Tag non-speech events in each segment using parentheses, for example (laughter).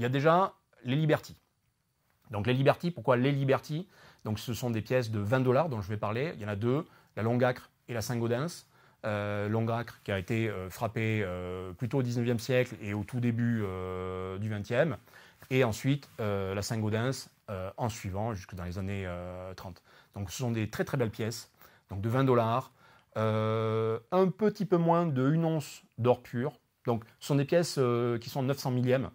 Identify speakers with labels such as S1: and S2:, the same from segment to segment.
S1: Il y a déjà les Liberty. Donc les Liberty, pourquoi les Liberty Donc ce sont des pièces de 20 dollars dont je vais parler. Il y en a deux, la Longacre et la Saint-Gaudens. Euh, Longacre qui a été euh, frappée euh, plutôt au 19e siècle et au tout début du 20e. Et ensuite la Saint-Gaudens en suivant jusque dans les années 30. Donc ce sont des très très belles pièces, donc de 20 dollars. un petit peu moins de une once d'or pur. Donc ce sont des pièces qui sont 900 millièmes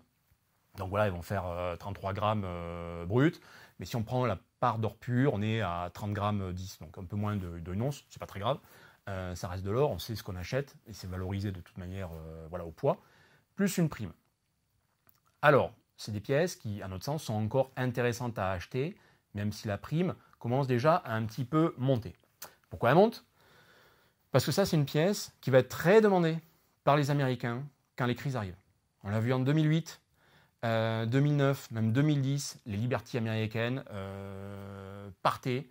S1: donc voilà, ils vont faire 33 euh, grammes euh, brut, Mais si on prend la part d'or pur, on est à 30 grammes 10, euh, donc un peu moins de, once, c'est pas très grave. ça reste de l'or, on sait ce qu'on achète, et c'est valorisé de toute manière voilà, au poids, plus une prime. Alors, c'est des pièces qui, à notre sens, sont encore intéressantes à acheter, même si la prime commence déjà à un petit peu monter. Pourquoi elle monte Parce que ça, c'est une pièce qui va être très demandée par les Américains quand les crises arrivent. On l'a vu en 2008, 2009, euh, même 2010, les libertés américaines euh, partaient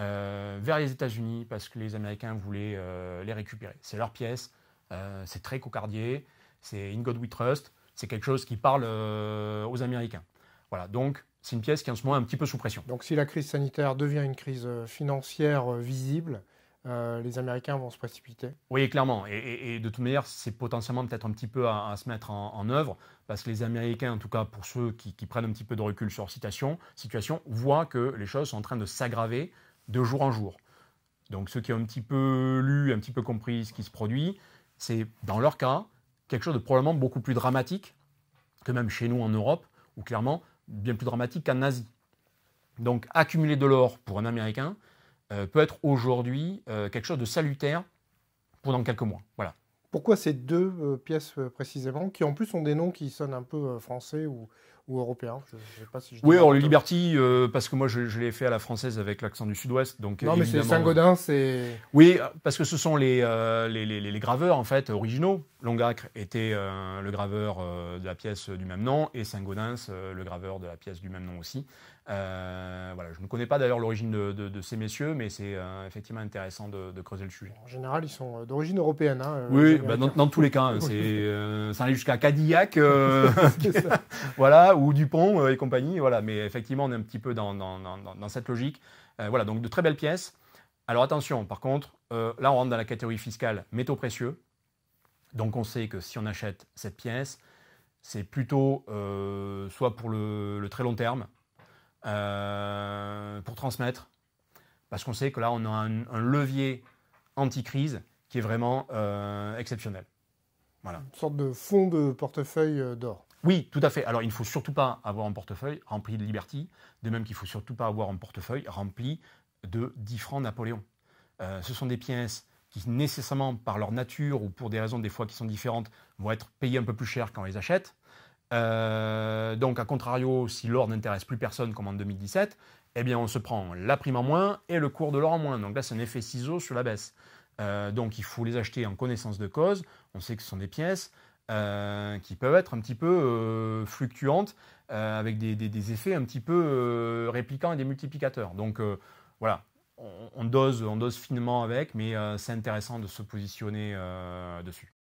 S1: euh, vers les États-Unis parce que les Américains voulaient les récupérer. C'est leur pièce, c'est très cocardier, c'est In God We Trust, c'est quelque chose qui parle aux Américains. Voilà, donc c'est une pièce qui est en ce moment un petit peu sous pression.
S2: Donc si la crise sanitaire devient une crise financière visible, euh, les Américains vont se précipiter.
S1: Oui, clairement. Et, de toute manière, c'est potentiellement peut-être un petit peu à, se mettre en, œuvre, parce que les Américains, en tout cas pour ceux qui, prennent un petit peu de recul sur leur situation, voient que les choses sont en train de s'aggraver de jour en jour. Donc ceux qui ont un petit peu lu, un petit peu compris ce qui se produit, c'est dans leur cas quelque chose de probablement beaucoup plus dramatique que même chez nous en Europe, ou clairement bien plus dramatique qu'en Asie. Donc accumuler de l'or pour un Américain, euh, peut être aujourd'hui euh, quelque chose de salutaire pendant quelques mois. Voilà.
S2: Pourquoi ces deux euh, pièces précisément, qui en plus ont des noms qui sonnent un peu français ou, ou européen. Je, sais pas si je oui, alors
S1: Liberty, euh, parce que moi je, l'ai fait à la française avec l'accent du sud-ouest. Donc, non, mais c'est Saint-Gaudens, euh, c'est. Oui, parce que ce sont les, euh, les, les, graveurs en fait originaux. Longacre était le graveur de la pièce du même nom et Saint-Gaudens le graveur de la pièce du même nom aussi. voilà, je ne connais pas d'ailleurs l'origine de, de, ces messieurs, mais c'est effectivement intéressant de, creuser le sujet. En
S2: général, ils sont d'origine européenne. Hein, oui, bah, dans, dans, tous les cas, hein,
S1: c'est, (laughs) ça allait jusqu'à Cadillac. (laughs) (laughs) voilà, ou Dupont euh, et compagnie, voilà. Mais effectivement, on est un petit peu dans, cette logique. Euh, voilà, donc de très belles pièces. Alors attention, par contre, euh, là, on rentre dans la catégorie fiscale métaux précieux. Donc on sait que si on achète cette pièce, c'est plutôt soit pour le, très long terme, pour transmettre, parce qu'on sait que là, on a un, levier anti-crise qui est vraiment exceptionnel.
S2: Voilà. Une sorte de fonds de portefeuille d'or.
S1: Oui, tout à fait. Alors, il ne faut surtout pas avoir un portefeuille rempli de Liberty, de même qu'il ne faut surtout pas avoir un portefeuille rempli de 10 francs Napoléon. Euh, ce sont des pièces qui, nécessairement, par leur nature ou pour des raisons des fois qui sont différentes, vont être payées un peu plus cher quand on les achète. Euh, donc, à contrario, si l'or n'intéresse plus personne comme en 2017, eh bien, on se prend la prime en moins et le cours de l'or en moins. Donc là, c'est un effet ciseau sur la baisse. Euh, donc, il faut les acheter en connaissance de cause. On sait que ce sont des pièces. Euh, qui peuvent être un petit peu euh, fluctuantes, euh, avec des, effets un petit peu répliquants et des multiplicateurs. Donc voilà, on, dose, on dose finement avec, mais c'est intéressant de se positionner dessus.